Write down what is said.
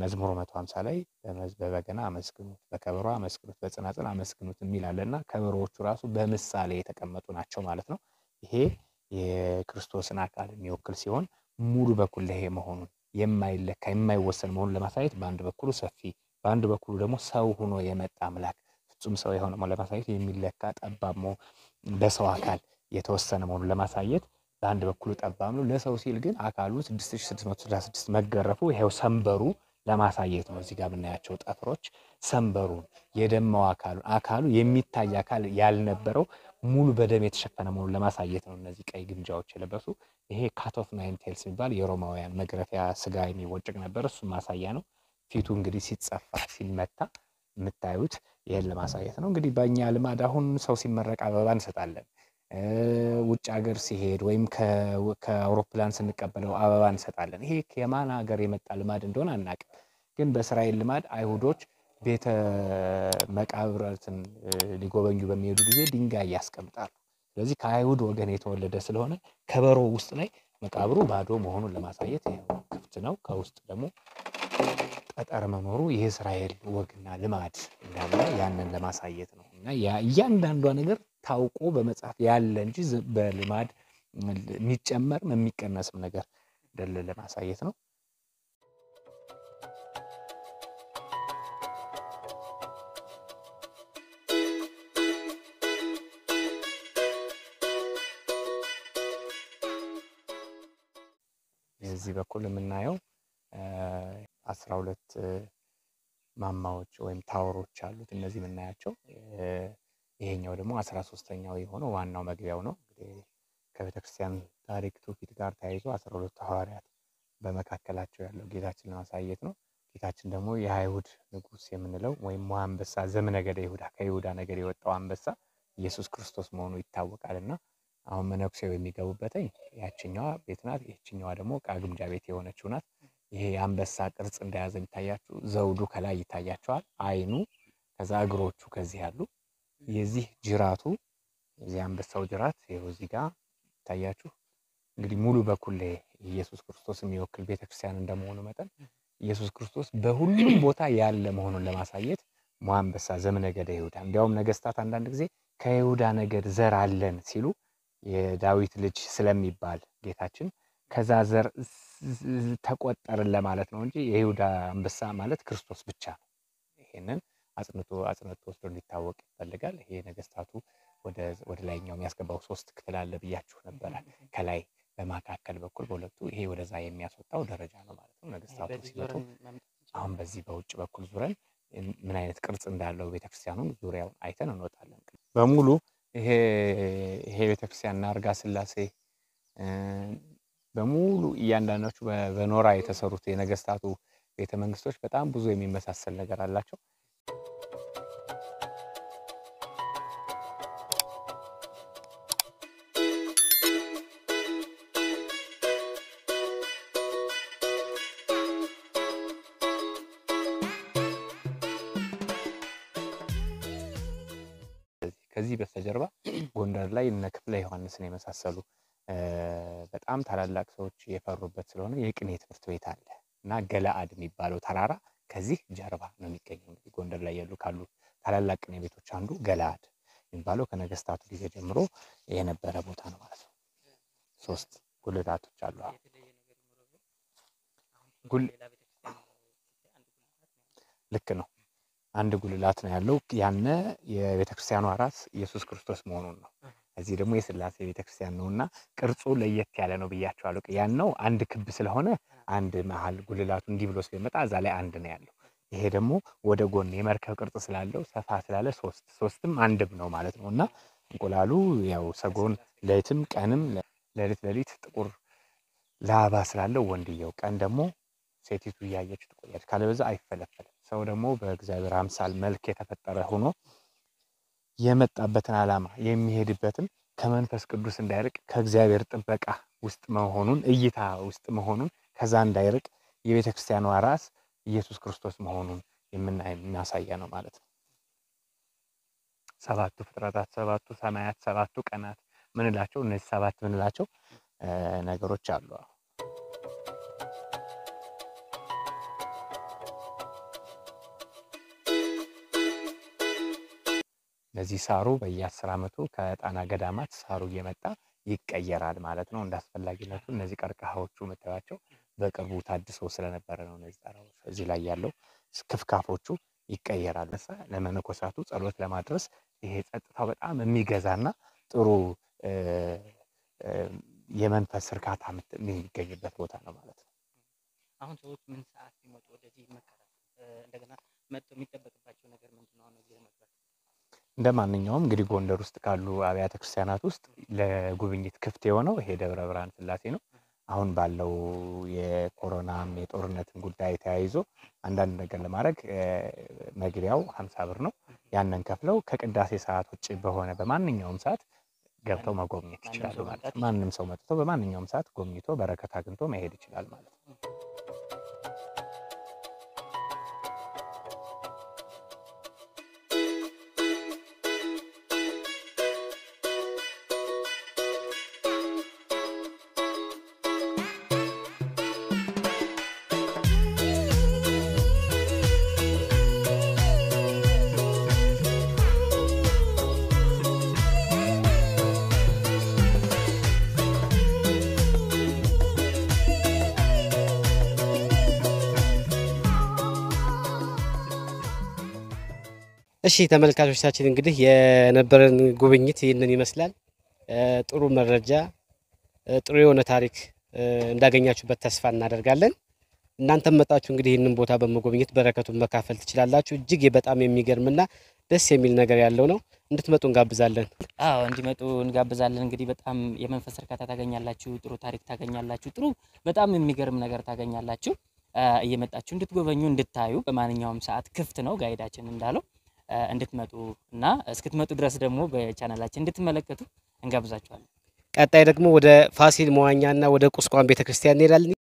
መዝሙር መቶ ሀምሳ ላይ በበገና አመስግኑት፣ በከበሮ አመስግኑት፣ በጽናጽን አመስግኑት የሚል አለና ከበሮዎቹ ራሱ በምሳሌ የተቀመጡ ናቸው ማለት ነው። ይሄ የክርስቶስን አካል የሚወክል ሲሆን ሙሉ በኩለሄ መሆኑን የማይለካ የማይወሰን መሆኑን ለማሳየት በአንድ በኩሉ ሰፊ፣ በአንድ በኩሉ ደግሞ ሰው ሆኖ የመጣ አምላክ ፍጹም ሰው የሆነ ለማሳየት የሚለካ ጠባብ በሰው አካል የተወሰነ መሆኑን ለማሳየት በአንድ በኩል ጠባብ ነው። ለሰው ሲል ግን አካሉን 6666 መገረፉ ይሄው ሰንበሩ ለማሳየት ነው። እዚህ ጋር ብናያቸው ጠፍሮች ሰንበሩን የደማው አካሉን አካሉ የሚታይ አካል ያልነበረው ሙሉ በደም የተሸፈነ መሆኑን ለማሳየት ነው። እነዚህ ቀይ ግምጃዎች የለበሱ ይሄ ካቶፍ ናይን ቴልስ የሚባል የሮማውያን መግረፊያ ስጋ የሚወጭቅ ነበር። እሱ ማሳያ ነው። ፊቱ እንግዲህ ሲጸፋ ሲመታ የምታዩት ይህን ለማሳየት ነው። እንግዲህ በእኛ ልማድ አሁን ሰው ሲመረቅ አበባ እንሰጣለን። ውጭ ሀገር ሲሄድ ወይም ከአውሮፕላን ስንቀበለው አበባ እንሰጣለን። ይሄ የማን ሀገር የመጣ ልማድ እንደሆነ አናቅም፣ ግን በእስራኤል ልማድ አይሁዶች ቤተ መቃብራትን ሊጎበኙ በሚሄዱ ጊዜ ድንጋይ ያስቀምጣሉ። ስለዚህ ከአይሁድ ወገን የተወለደ ስለሆነ ከበሮ ውስጥ ላይ መቃብሩ ባዶ መሆኑን ለማሳየት ክፍት ነው። ከውስጥ ደግሞ ጠጠር መኖሩ የእስራኤል ወግና ልማድ እንዳለ ያንን ለማሳየት ነው እና እያንዳንዷ ነገር ታውቆ በመጽሐፍ ያለ እንጂ በልማድ የሚጨመርም የሚቀነስም ነገር እንደሌለ ለማሳየት ነው። እዚህ በኩል የምናየው አስራ ሁለት ማማዎች ወይም ታወሮች አሉት። እነዚህ የምናያቸው ይሄኛው ደግሞ አስራ ሶስተኛው የሆነው ዋናው መግቢያው ነው። እንግዲህ ከቤተ ታሪክ ትውፊት ጋር ተያይዞ አስራ ሁለቱ ሐዋርያት በመካከላቸው ያለው ጌታችን ለማሳየት ነው። ጌታችን ደግሞ የአይሁድ ንጉስ የምንለው ወይም አንበሳ ዘመነ ይሁዳ ከይሁዳ ነገር የወጣው አንበሳ ኢየሱስ ክርስቶስ መሆኑ ይታወቃል እና አሁን መነኩሴው የሚገቡበትኝ ያችኛዋ ቤት ናት። ይችኛዋ ደግሞ ዕቃ ግምጃ ቤት የሆነችው ናት። ይሄ የአንበሳ ቅርጽ እንደያዘ የሚታያችሁ ዘውዱ ከላይ ይታያቸዋል። አይኑ ከዛ እግሮቹ ከዚህ ያሉ የዚህ ጅራቱ የዚህ አንበሳው ጅራት ይኸው እዚህ ጋር ይታያችሁ። እንግዲህ ሙሉ በኩል ኢየሱስ ክርስቶስ የሚወክል ቤተክርስቲያን እንደመሆኑ መጠን ኢየሱስ ክርስቶስ በሁሉም ቦታ ያለ መሆኑን ለማሳየት አንበሳ ዘምነገደ ይሁዳ። እንዲያውም ነገስታት አንዳንድ ጊዜ ከይሁዳ ነገድ ዘር አለን ሲሉ የዳዊት ልጅ ስለሚባል ጌታችን ከዛ ዘር ተቆጠርን ለማለት ነው እንጂ የይሁዳ አንበሳ ማለት ክርስቶስ ብቻ ነው። ይሄንን አጽንቶ አጽንቶ ወስዶ እንዲታወቅ ይፈልጋል። ይሄ ነገስታቱ ወደ ላይኛው የሚያስገባው ሶስት ክፍል አለ ብያችሁ ነበረ። ከላይ በመካከል በኩል በሁለቱ ይሄ ወደዛ የሚያስወጣው ደረጃ ነው ማለት ነው። ነገስታቱ ሲመጡ አሁን በዚህ በውጭ በኩል ዙረን ምን አይነት ቅርጽ እንዳለው ቤተክርስቲያኑን ዙሪያውን አይተን እንወጣለን። በሙሉ ይሄ ቤተክርስቲያንና አርጋ ስላሴ በሙሉ እያንዳንዳቹ በኖራ የተሰሩት የነገስታቱ ቤተ መንግስቶች በጣም ብዙ የሚመሳሰል ነገር አላቸው። ከዚህ በስተጀርባ ጎንደር ላይ እነ ክፍለ ዮሐንስን የመሳሰሉ በጣም ታላላቅ ሰዎች የፈሩበት ስለሆነ የቅኔ ትምህርት ቤት አለ እና ገለአድ የሚባለው ተራራ ከዚህ ጀርባ ነው የሚገኘው። እንግዲህ ጎንደር ላይ ያሉ ካሉ ታላላቅ ቅኔ ቤቶች አንዱ ገለአድ የሚባለው ከነገስታቱ ጊዜ ጀምሮ የነበረ ቦታ ነው ማለት ነው። ሶስት ጉልላቶች አሉ። ልክ ነው። አንድ ጉልላት ነው ያለው። ያነ የቤተ ክርስቲያኑ ራስ ኢየሱስ ክርስቶስ መሆኑን ነው። እዚህ ደግሞ የስላሴ ቤተ ክርስቲያን ነው እና ቅርጹ ለየት ያለ ነው ብያቸዋለሁ። ያን ነው አንድ ክብ ስለሆነ አንድ መሀል ጉልላቱ እንዲህ ብሎ ስለሚመጣ እዛ ላይ አንድ ነው ያለው። ይሄ ደግሞ ወደ ጎን የመርከብ ቅርጽ ስላለው ሰፋ ስላለ ሶስት ሶስትም አንድም ነው ማለት ነው እና እንቁላሉ ያው ሰጎን ለይትም ቀንም ለሊት ለሊት ጥቁር ላባ ስላለው ወንድየው፣ ቀን ደግሞ ሴቲቱ እያየች ትቆያለች፣ ካለበዛ አይፈለፈልም። ሰው ደግሞ በእግዚአብሔር አምሳል መልክ የተፈጠረ ሆኖ የመጣበትን ዓላማ የሚሄድበትን ከመንፈስ ቅዱስ እንዳይርቅ ከእግዚአብሔር ጥበቃ ውስጥ መሆኑን እይታ ውስጥ መሆኑን ከዛ እንዳይርቅ የቤተ ክርስቲያኗ ራስ ኢየሱስ ክርስቶስ መሆኑን የምናሳያ ነው ማለት ነው። ሰባቱ ፍጥረታት፣ ሰባቱ ሰማያት፣ ሰባቱ ቀናት ምንላቸው እነዚህ ሰባት ምንላቸው ነገሮች አሉ። እነዚህ ሳሩ በየአስር ዓመቱ ከጣና ገዳማት ሳሩ እየመጣ ይቀየራል ማለት ነው። እንዳስፈላጊነቱ እነዚህ ቀርከሃዎቹ የምታዩቸው በቅርቡ ታድሶ ስለነበረ ነው። እነዚህ ጠራዎች እዚህ ላይ ያለው ክፍካፎቹ ይቀየራሉ። ለመነኮሳቱ ጸሎት ለማድረስ ይሄ ጸጥታው በጣም የሚገዛና ጥሩ የመንፈስ እርካታ የሚገኝበት ቦታ ነው ማለት ነው። አሁን ሰዎች ምን ሰዓት ሲመጡ ወደዚህ ይመከራል? እንደገና መጥተው የሚጠበቅባቸው ነገር ምንድን ነው? እንደ ማንኛውም እንግዲህ ጎንደር ውስጥ ካሉ አብያተ ክርስቲያናት ውስጥ ለጉብኝት ክፍት የሆነው ይሄ ደብረ ብርሃን ስላሴ ነው። አሁን ባለው የኮሮናም የጦርነትን ጉዳይ ተያይዞ አንዳንድ ነገር ለማድረግ መግቢያው ሀምሳ ብር ነው። ያንን ከፍለው ከቅዳሴ ሰዓት ውጭ በሆነ በማንኛውም ሰዓት ገብተው መጎብኘት ይችላሉ ማለት ነው። ማንም ሰው መጥቶ በማንኛውም ሰዓት ጎብኝቶ በረከት አግኝቶ መሄድ ይችላል ማለት ነው። እሺ ተመልካቾቻችን እንግዲህ የነበረን ጉብኝት ይህንን ይመስላል። ጥሩ መረጃ፣ ጥሩ የሆነ ታሪክ እንዳገኛችሁበት ተስፋ እናደርጋለን። እናንተም መጣችሁ እንግዲህ ይህንን ቦታ በመጎብኘት በረከቱን መካፈል ትችላላችሁ። እጅግ በጣም የሚገርምና ደስ የሚል ነገር ያለው ነው። እንድትመጡ እንጋብዛለን። አዎ እንዲመጡ እንጋብዛለን። እንግዲህ በጣም የመንፈስ እርካታ ታገኛላችሁ። ጥሩ ታሪክ ታገኛላችሁ። ጥሩ በጣም የሚገርም ነገር ታገኛላችሁ። እየመጣችሁ እንድትጎበኙ እንድታዩ፣ በማንኛውም ሰዓት ክፍት ነው ጋይዳችን እንዳለው እንድትመጡ እና እስክትመጡ ድረስ ደግሞ በቻናላችን እንድትመለከቱ እንጋብዛችኋለን። ቀጣይ ደግሞ ወደ ፋሲል መዋኛና ወደ ቁስቋም ቤተክርስቲያን እንሄዳለን።